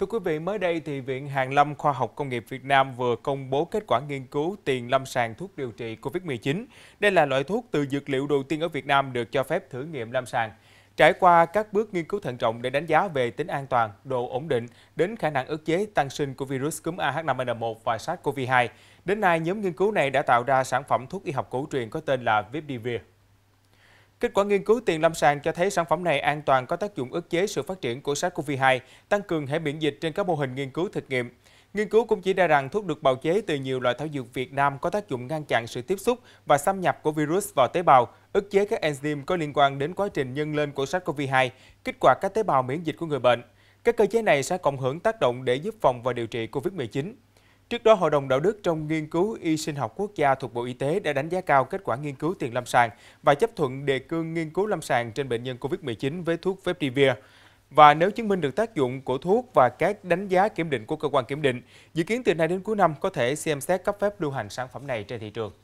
Thưa quý vị, mới đây thì Viện Hàn Lâm Khoa học Công nghiệp Việt Nam vừa công bố kết quả nghiên cứu tiền lâm sàng thuốc điều trị COVID-19. Đây là loại thuốc từ dược liệu đầu tiên ở Việt Nam được cho phép thử nghiệm lâm sàng. Trải qua các bước nghiên cứu thận trọng để đánh giá về tính an toàn, độ ổn định, đến khả năng ức chế tăng sinh của virus cúm AH5N1 và SARS-CoV-2, đến nay nhóm nghiên cứu này đã tạo ra sản phẩm thuốc y học cổ truyền có tên là Vipdivir. Kết quả nghiên cứu tiền lâm sàng cho thấy sản phẩm này an toàn có tác dụng ức chế sự phát triển của SARS-CoV-2, tăng cường hệ miễn dịch trên các mô hình nghiên cứu thực nghiệm. Nghiên cứu cũng chỉ ra rằng thuốc được bào chế từ nhiều loại thảo dược Việt Nam có tác dụng ngăn chặn sự tiếp xúc và xâm nhập của virus vào tế bào, ức chế các enzyme có liên quan đến quá trình nhân lên của SARS-CoV-2, kích hoạt các tế bào miễn dịch của người bệnh. Các cơ chế này sẽ cộng hưởng tác động để giúp phòng và điều trị COVID-19. Trước đó, Hội đồng Đạo đức trong nghiên cứu y sinh học quốc gia thuộc Bộ Y tế đã đánh giá cao kết quả nghiên cứu tiền lâm sàng và chấp thuận đề cương nghiên cứu lâm sàng trên bệnh nhân COVID-19 với thuốc Vepdivir. Và nếu chứng minh được tác dụng của thuốc và các đánh giá kiểm định của cơ quan kiểm định, dự kiến từ nay đến cuối năm có thể xem xét cấp phép lưu hành sản phẩm này trên thị trường.